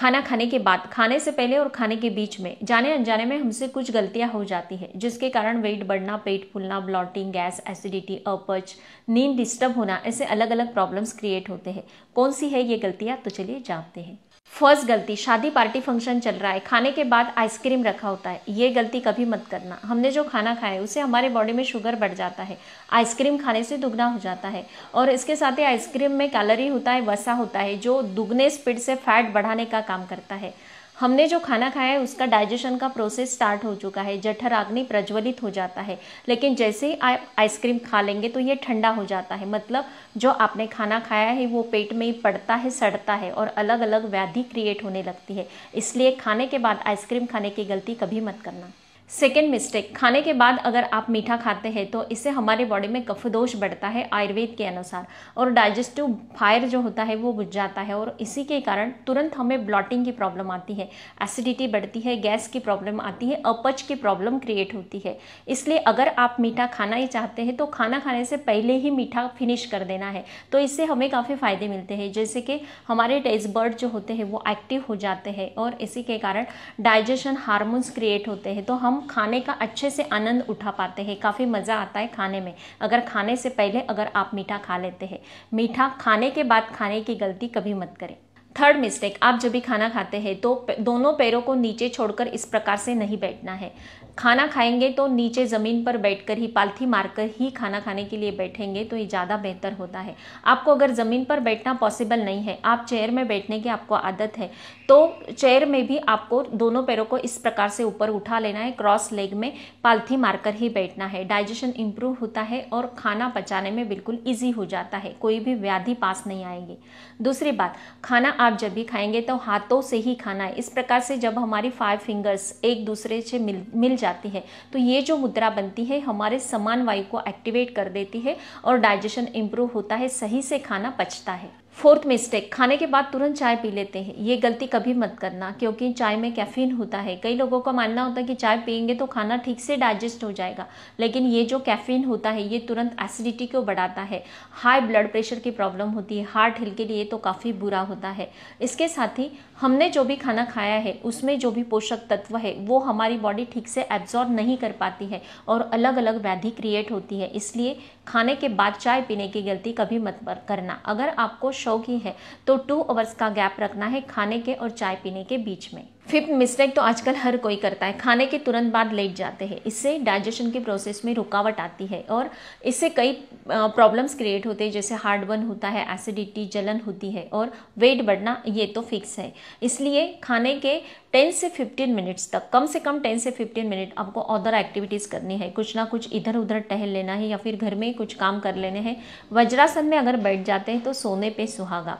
खाना खाने के बाद खाने से पहले और खाने के बीच में जाने अनजाने में हमसे कुछ गलतियां हो जाती है जिसके कारण वेट बढ़ना पेट फूलना ब्लॉटिंग गैस एसिडिटी अपच नींद डिस्टर्ब होना ऐसे अलग अलग प्रॉब्लम्स क्रिएट होते हैं कौन सी है ये गलतियाँ तो चलिए जानते हैं फर्स्ट गलती शादी पार्टी फंक्शन चल रहा है खाने के बाद आइसक्रीम रखा होता है ये गलती कभी मत करना हमने जो खाना खाया है उससे हमारे बॉडी में शुगर बढ़ जाता है आइसक्रीम खाने से दुगना हो जाता है और इसके साथ ही आइसक्रीम में कैलोरी होता है वसा होता है जो दुगने स्पीड से फैट बढ़ाने का काम करता है हमने जो खाना खाया है उसका डाइजेशन का प्रोसेस स्टार्ट हो चुका है जठर आग्नि प्रज्वलित हो जाता है लेकिन जैसे ही आप आइसक्रीम खा लेंगे तो ये ठंडा हो जाता है मतलब जो आपने खाना खाया है वो पेट में ही पड़ता है सड़ता है और अलग अलग व्याधि क्रिएट होने लगती है इसलिए खाने के बाद आइसक्रीम खाने की गलती कभी मत करना सेकेंड मिस्टेक खाने के बाद अगर आप मीठा खाते हैं तो इससे हमारे बॉडी में कफ दोष बढ़ता है आयुर्वेद के अनुसार और डाइजेस्टिव फायर जो होता है वो बुझ जाता है और इसी के कारण तुरंत हमें ब्लॉटिंग की प्रॉब्लम आती है एसिडिटी बढ़ती है गैस की प्रॉब्लम आती है अपच की प्रॉब्लम क्रिएट होती है इसलिए अगर आप मीठा खाना ही चाहते हैं तो खाना खाने से पहले ही मीठा फिनिश कर देना है तो इससे हमें काफ़ी फ़ायदे मिलते हैं जैसे कि हमारे टेस्ट बर्ड जो होते हैं वो एक्टिव हो जाते हैं और इसी के कारण डाइजेशन हार्मोन्स क्रिएट होते हैं तो हम खाने का अच्छे से आनंद उठा पाते हैं काफ़ी मज़ा आता है खाने में अगर खाने से पहले अगर आप मीठा खा लेते हैं मीठा खाने के बाद खाने की गलती कभी मत करें थर्ड मिस्टेक आप जब भी खाना खाते हैं तो दोनों पैरों को नीचे छोड़कर इस प्रकार से नहीं बैठना है खाना खाएंगे तो नीचे ज़मीन पर बैठकर ही पालथी मारकर ही खाना खाने के लिए बैठेंगे तो ये ज़्यादा बेहतर होता है आपको अगर ज़मीन पर बैठना पॉसिबल नहीं है आप चेयर में बैठने की आपको आदत है तो चेयर में भी आपको दोनों पैरों को इस प्रकार से ऊपर उठा लेना है क्रॉस लेग में पालथी मारकर ही बैठना है डाइजेशन इम्प्रूव होता है और खाना पचाने में बिल्कुल ईजी हो जाता है कोई भी व्याधि पास नहीं आएगी दूसरी बात खाना आप जब भी खाएंगे तो हाथों से ही खाना है इस प्रकार से जब हमारी फाइव फिंगर्स एक दूसरे से मिल मिल जाती है तो ये जो मुद्रा बनती है हमारे समान वायु को एक्टिवेट कर देती है और डाइजेशन इम्प्रूव होता है सही से खाना पचता है फोर्थ मिस्टेक खाने के बाद तुरंत चाय पी लेते हैं ये गलती कभी मत करना क्योंकि चाय में कैफीन होता है कई लोगों का मानना होता है कि चाय पियेंगे तो खाना ठीक से डाइजेस्ट हो जाएगा लेकिन ये जो कैफीन होता है ये तुरंत एसिडिटी को बढ़ाता है हाई ब्लड प्रेशर की प्रॉब्लम होती है हार्ट हिल के लिए तो काफ़ी बुरा होता है इसके साथ ही हमने जो भी खाना खाया है उसमें जो भी पोषक तत्व है वो हमारी बॉडी ठीक से एब्जॉर्ब नहीं कर पाती है और अलग अलग व्याधि क्रिएट होती है इसलिए खाने के बाद चाय पीने की गलती कभी मत करना अगर आपको शौकी है तो टू आवर्स का गैप रखना है खाने के और चाय पीने के बीच में फिफ्थ मिस्टेक तो आजकल हर कोई करता है खाने के तुरंत बाद लेट जाते हैं इससे डाइजेशन के प्रोसेस में रुकावट आती है और इससे कई प्रॉब्लम्स क्रिएट होते हैं जैसे हार्ड बर्न होता है एसिडिटी जलन होती है और वेट बढ़ना ये तो फिक्स है इसलिए खाने के 10 से 15 मिनट्स तक कम से कम 10 से 15 मिनट आपको अदर एक्टिविटीज़ करनी है कुछ ना कुछ इधर उधर टहल लेना है या फिर घर में कुछ काम कर लेने हैं वज्रासन में अगर बैठ जाते हैं तो सोने पे सुहागा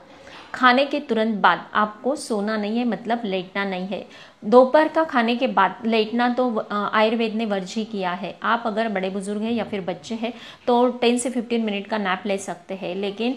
खाने के तुरंत बाद आपको सोना नहीं है मतलब लेटना नहीं है दोपहर का खाने के बाद लेटना तो आयुर्वेद ने वर्ज ही किया है आप अगर बड़े बुजुर्ग हैं या फिर बच्चे हैं तो 10 से 15 मिनट का नैप ले सकते हैं लेकिन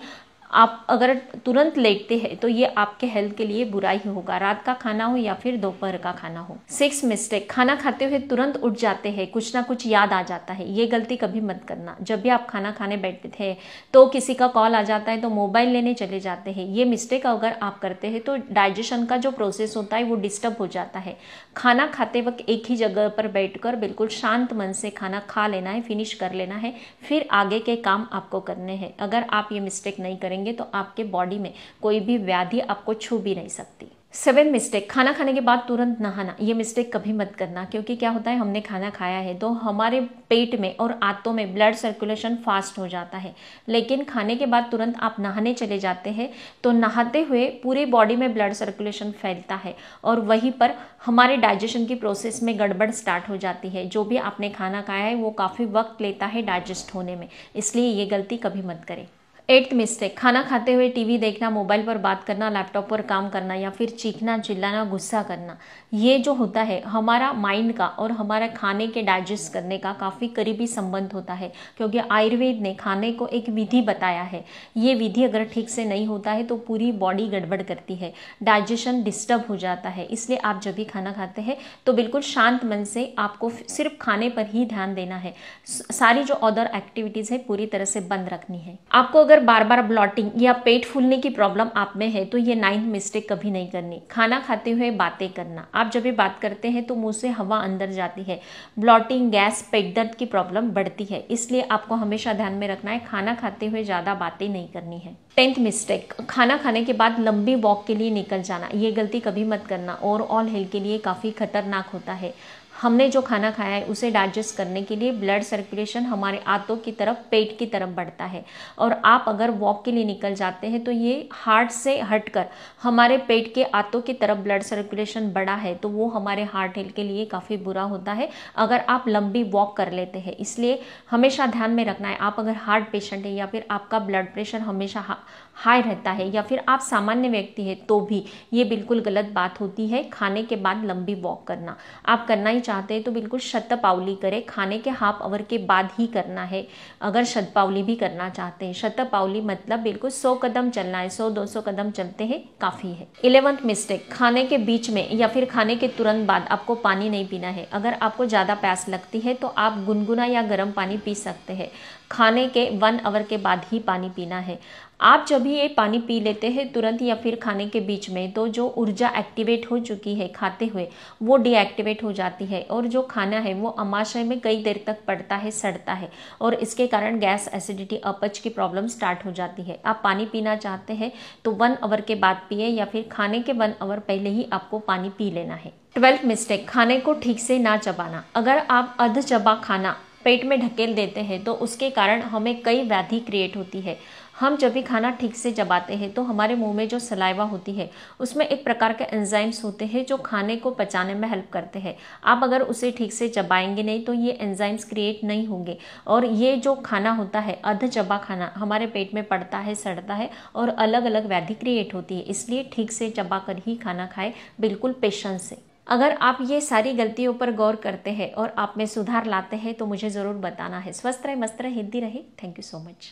आप अगर तुरंत लेटते हैं तो ये आपके हेल्थ के लिए बुरा ही होगा रात का खाना हो या फिर दोपहर का खाना हो सिक्स मिस्टेक खाना खाते हुए तुरंत उठ जाते हैं कुछ ना कुछ याद आ जाता है ये गलती कभी मत करना जब भी आप खाना खाने बैठते थे तो किसी का कॉल आ जाता है तो मोबाइल लेने चले जाते हैं ये मिस्टेक अगर आप करते हैं तो डाइजेशन का जो प्रोसेस होता है वो डिस्टर्ब हो जाता है खाना खाते वक्त एक ही जगह पर बैठकर बिल्कुल शांत मन से खाना खा लेना है फिनिश कर लेना है फिर आगे के काम आपको करने हैं अगर आप ये मिस्टेक नहीं करेंगे करेंगे तो आपके बॉडी में कोई भी व्याधि आपको छू भी नहीं सकती सेवन मिस्टेक खाना खाने के बाद तुरंत नहाना ये मिस्टेक कभी मत करना क्योंकि क्या होता है हमने खाना खाया है तो हमारे पेट में और आंतों में ब्लड सर्कुलेशन फास्ट हो जाता है लेकिन खाने के बाद तुरंत आप नहाने चले जाते हैं तो नहाते हुए पूरे बॉडी में ब्लड सर्कुलेशन फैलता है और वहीं पर हमारे डाइजेशन की प्रोसेस में गड़बड़ स्टार्ट हो जाती है जो भी आपने खाना खाया है वो काफ़ी वक्त लेता है डाइजेस्ट होने में इसलिए ये गलती कभी मत करें एट्थ मिस्टेक खाना खाते हुए टीवी देखना मोबाइल पर बात करना लैपटॉप पर काम करना या फिर चीखना चिल्लाना गुस्सा करना ये जो होता है हमारा माइंड का और हमारा खाने के डाइजेस्ट करने का काफ़ी करीबी संबंध होता है क्योंकि आयुर्वेद ने खाने को एक विधि बताया है ये विधि अगर ठीक से नहीं होता है तो पूरी बॉडी गड़बड़ करती है डाइजेशन डिस्टर्ब हो जाता है इसलिए आप जब भी खाना खाते हैं तो बिल्कुल शांत मन से आपको सिर्फ खाने पर ही ध्यान देना है सारी जो अदर एक्टिविटीज़ है पूरी तरह से बंद रखनी है आपको अगर अगर बार बार ब्लॉटिंग या पेट फूलने की प्रॉब्लम आप में है तो ये नाइन्थ मिस्टेक कभी नहीं करनी खाना खाते हुए बातें करना आप जब भी बात करते हैं तो मुंह से हवा अंदर जाती है ब्लॉटिंग गैस पेट दर्द की प्रॉब्लम बढ़ती है इसलिए आपको हमेशा ध्यान में रखना है खाना खाते हुए ज़्यादा बातें नहीं करनी है टेंथ मिस्टेक खाना खाने के बाद लंबी वॉक के लिए निकल जाना ये गलती कभी मत करना ओवरऑल हेल्थ के लिए काफ़ी खतरनाक होता है हमने जो खाना खाया है उसे डाइजेस्ट करने के लिए ब्लड सर्कुलेशन हमारे आंतों की तरफ पेट की तरफ बढ़ता है और आप अगर वॉक के लिए निकल जाते हैं तो ये हार्ट से हटकर हमारे पेट के आंतों की तरफ ब्लड सर्कुलेशन बढ़ा है तो वो हमारे हार्ट हेल्थ के लिए काफ़ी बुरा होता है अगर आप लंबी वॉक कर लेते हैं इसलिए हमेशा ध्यान में रखना है आप अगर हार्ट पेशेंट है या फिर आपका ब्लड प्रेशर हमेशा हाई रहता है या फिर आप सामान्य व्यक्ति है तो भी ये बिल्कुल गलत बात होती है खाने के बाद लंबी वॉक करना आप करना ही चाहिए चाहते हैं तो बिल्कुल शत पावली करें खाने के हाफ आवर के बाद ही करना है अगर शत पावली भी करना चाहते हैं शत पावली मतलब बिल्कुल सौ कदम चलना है सौ दो सौ कदम चलते हैं काफ़ी है इलेवंथ मिस्टेक खाने के बीच में या फिर खाने के तुरंत बाद आपको पानी नहीं पीना है अगर आपको ज़्यादा प्यास लगती है तो आप गुनगुना या गर्म पानी पी सकते हैं खाने के वन आवर के बाद ही पानी पीना है आप जब भी ये पानी पी लेते हैं तुरंत या फिर खाने के बीच में तो जो ऊर्जा एक्टिवेट हो चुकी है खाते हुए वो डीएक्टिवेट हो जाती है और जो खाना है वो अमाशय में कई देर तक पड़ता है सड़ता है और इसके कारण गैस एसिडिटी अपच की प्रॉब्लम स्टार्ट हो जाती है आप पानी पीना चाहते हैं तो वन आवर के बाद पिए या फिर खाने के वन आवर पहले ही आपको पानी पी लेना है ट्वेल्थ मिस्टेक खाने को ठीक से ना चबाना अगर आप अध चबा खाना पेट में ढकेल देते हैं तो उसके कारण हमें कई व्याधि क्रिएट होती है हम जब भी खाना ठीक से चबाते हैं तो हमारे मुंह में जो सलाइवा होती है उसमें एक प्रकार के एंजाइम्स होते हैं जो खाने को पचाने में हेल्प करते हैं आप अगर उसे ठीक से चबाएंगे नहीं तो ये एंजाइम्स क्रिएट नहीं होंगे और ये जो खाना होता है अध चबा खाना हमारे पेट में पड़ता है सड़ता है और अलग अलग व्याधि क्रिएट होती है इसलिए ठीक से चबा कर ही खाना खाए बिल्कुल पेशेंस से अगर आप ये सारी गलतियों पर गौर करते हैं और आप में सुधार लाते हैं तो मुझे ज़रूर बताना है स्वस्थ रहे मस्त रहे हिंदी रहे थैंक यू सो मच